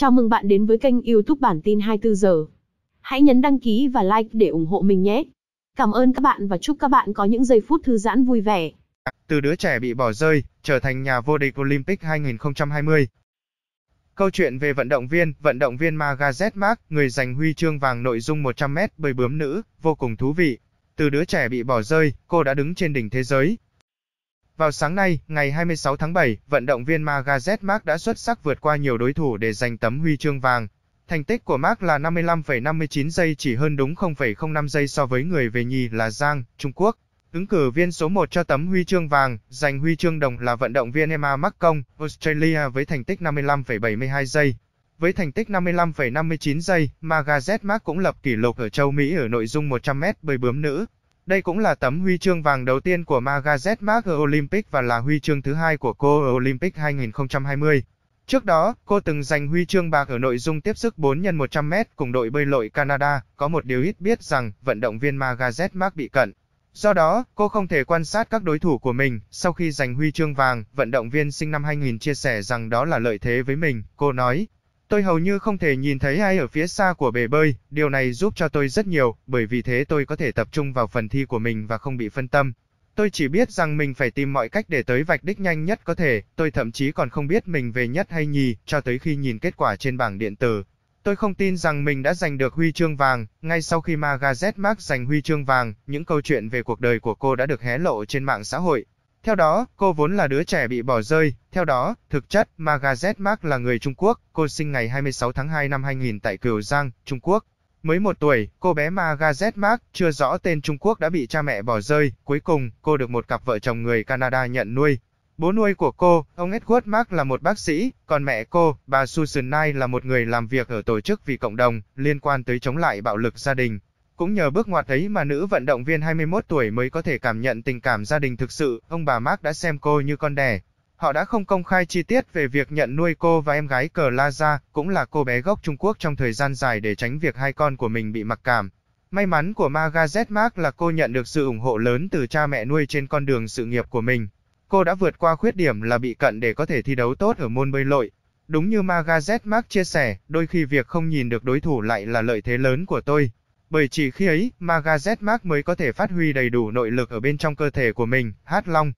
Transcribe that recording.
Chào mừng bạn đến với kênh YouTube bản tin 24 giờ. Hãy nhấn đăng ký và like để ủng hộ mình nhé. Cảm ơn các bạn và chúc các bạn có những giây phút thư giãn vui vẻ. Từ đứa trẻ bị bỏ rơi, trở thành nhà vô địch Olympic 2020. Câu chuyện về vận động viên, vận động viên Magazet Mark, người giành huy chương vàng nội dung 100m bơi bướm nữ, vô cùng thú vị. Từ đứa trẻ bị bỏ rơi, cô đã đứng trên đỉnh thế giới, vào sáng nay, ngày 26 tháng 7, vận động viên Magazet Mark đã xuất sắc vượt qua nhiều đối thủ để giành tấm huy chương vàng. Thành tích của Mark là 55,59 giây chỉ hơn đúng 0,05 giây so với người về nhì là Giang, Trung Quốc. Ứng cử viên số 1 cho tấm huy chương vàng, giành huy chương đồng là vận động viên Emma McCong, Australia với thành tích 55,72 giây. Với thành tích 55,59 giây, Magazet Mark cũng lập kỷ lục ở châu Mỹ ở nội dung 100m bơi bướm nữ. Đây cũng là tấm huy chương vàng đầu tiên của Magazet Mark ở Olympic và là huy chương thứ hai của cô ở Olympic 2020. Trước đó, cô từng giành huy chương bạc ở nội dung tiếp sức 4 x 100m cùng đội bơi lội Canada. Có một điều ít biết rằng, vận động viên Magazet Mark bị cận. Do đó, cô không thể quan sát các đối thủ của mình. Sau khi giành huy chương vàng, vận động viên sinh năm 2000 chia sẻ rằng đó là lợi thế với mình. Cô nói, Tôi hầu như không thể nhìn thấy ai ở phía xa của bể bơi, điều này giúp cho tôi rất nhiều, bởi vì thế tôi có thể tập trung vào phần thi của mình và không bị phân tâm. Tôi chỉ biết rằng mình phải tìm mọi cách để tới vạch đích nhanh nhất có thể, tôi thậm chí còn không biết mình về nhất hay nhì, cho tới khi nhìn kết quả trên bảng điện tử. Tôi không tin rằng mình đã giành được huy chương vàng, ngay sau khi Margaret Mark giành huy chương vàng, những câu chuyện về cuộc đời của cô đã được hé lộ trên mạng xã hội, theo đó, cô vốn là đứa trẻ bị bỏ rơi, theo đó, thực chất Margaret Mark là người Trung Quốc, cô sinh ngày 26 tháng 2 năm 2000 tại Cửu Giang, Trung Quốc. Mới một tuổi, cô bé Margaret Mark, chưa rõ tên Trung Quốc đã bị cha mẹ bỏ rơi, cuối cùng cô được một cặp vợ chồng người Canada nhận nuôi. Bố nuôi của cô, ông Edward Mark là một bác sĩ, còn mẹ cô, bà Susan Nye là một người làm việc ở tổ chức vì cộng đồng liên quan tới chống lại bạo lực gia đình. Cũng nhờ bước ngoặt ấy mà nữ vận động viên 21 tuổi mới có thể cảm nhận tình cảm gia đình thực sự, ông bà Mark đã xem cô như con đẻ. Họ đã không công khai chi tiết về việc nhận nuôi cô và em gái Cờ La Gia, cũng là cô bé gốc Trung Quốc trong thời gian dài để tránh việc hai con của mình bị mặc cảm. May mắn của Magazet Mark là cô nhận được sự ủng hộ lớn từ cha mẹ nuôi trên con đường sự nghiệp của mình. Cô đã vượt qua khuyết điểm là bị cận để có thể thi đấu tốt ở môn bơi lội. Đúng như Magazet Mark chia sẻ, đôi khi việc không nhìn được đối thủ lại là lợi thế lớn của tôi bởi chỉ khi ấy mà Gazet Mark mới có thể phát huy đầy đủ nội lực ở bên trong cơ thể của mình, Hát Long,